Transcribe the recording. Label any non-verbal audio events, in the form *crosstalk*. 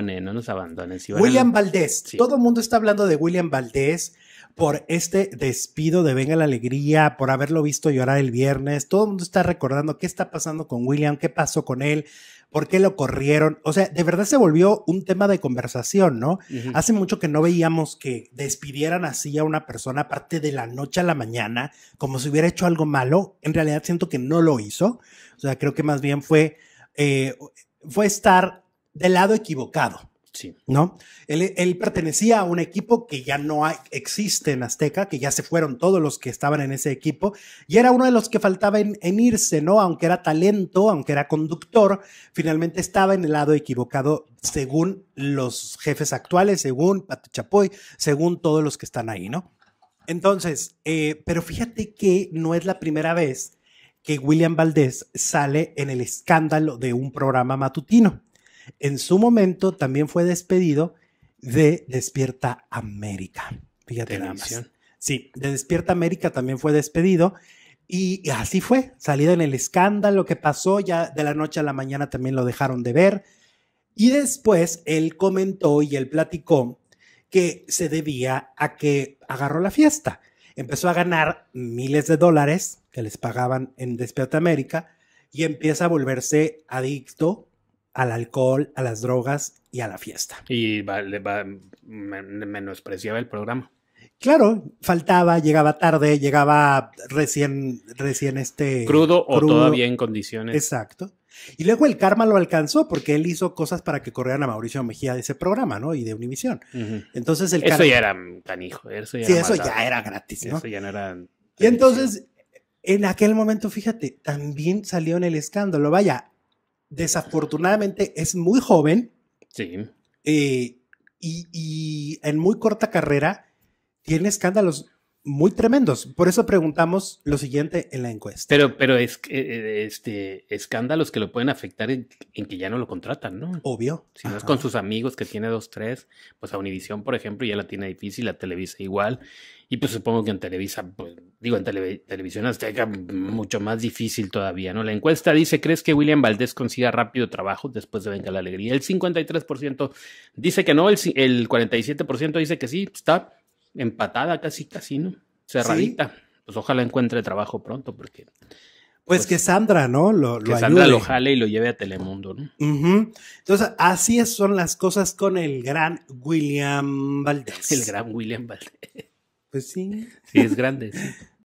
no nos abandonen. William Valdés. Todo el mundo está hablando de William Valdés por este despido de Venga la Alegría, por haberlo visto llorar el viernes. Todo el mundo está recordando qué está pasando con William, qué pasó con él, por qué lo corrieron. O sea, de verdad se volvió un tema de conversación, ¿no? Hace mucho que no veíamos que despidieran así a una persona, aparte de la noche a la mañana, como si hubiera hecho algo malo. En realidad siento que no lo hizo. O sea, creo que más bien fue... Eh, fue estar del lado equivocado. Sí. ¿No? Él, pertenecía a un equipo que ya no existe en Azteca, que ya se fueron todos los que estaban en ese equipo, y era uno de los que faltaba en, irse, ¿no? Aunque era talento, aunque era conductor, finalmente estaba en el lado equivocado según los jefes actuales, según Pati Chapoy, según todos los que están ahí, ¿no? Entonces, eh, pero fíjate que no es la primera vez que William Valdés sale en el escándalo de un programa matutino en su momento también fue despedido de Despierta América. Fíjate Sí, de Despierta América también fue despedido. Y así fue, salida en el escándalo que pasó, ya de la noche a la mañana también lo dejaron de ver. Y después él comentó y él platicó que se debía a que agarró la fiesta. Empezó a ganar miles de dólares que les pagaban en Despierta América y empieza a volverse adicto al alcohol, a las drogas y a la fiesta. Y menospreciaba el programa. Claro, faltaba, llegaba tarde, llegaba recién, recién este... Crudo, o todavía en condiciones. Exacto. Y luego el karma lo alcanzó porque él hizo cosas para que corrieran a Mauricio Mejía de ese programa, ¿no? Y de Univisión. Entonces el karma... Eso ya era canijo, eso ya Sí, eso ya era gratis, Eso ya no era... Y entonces, en aquel momento, fíjate, también salió en el escándalo. Vaya, desafortunadamente es muy joven. Sí. Eh, y, en muy corta carrera tiene escándalos muy tremendos. Por eso preguntamos lo siguiente en la encuesta. Pero, pero es eh, este, escándalos que lo pueden afectar en, que ya no lo contratan, ¿no? Obvio. Si no es con sus amigos que tiene dos, tres, pues a Univisión, por ejemplo, ya la tiene difícil, la Televisa igual. Y pues supongo que en Televisa, pues digo, en televisión azteca, mucho más difícil todavía, ¿no? La encuesta dice, ¿crees que William Valdés consiga rápido trabajo después de Venga la Alegría? El 53% dice que no, el, el 47% dice que sí, está empatada casi, casi, ¿no? Cerradita. Pues ojalá encuentre trabajo pronto porque... Pues, pues que Sandra, ¿no? Lo, que Sandra lo jale y lo lleve a Telemundo, ¿no? Entonces, así son las cosas con el gran William *laughs* Valdés. El gran William Valdés. Pues sí. Sí, es grande. Sí. *laughs*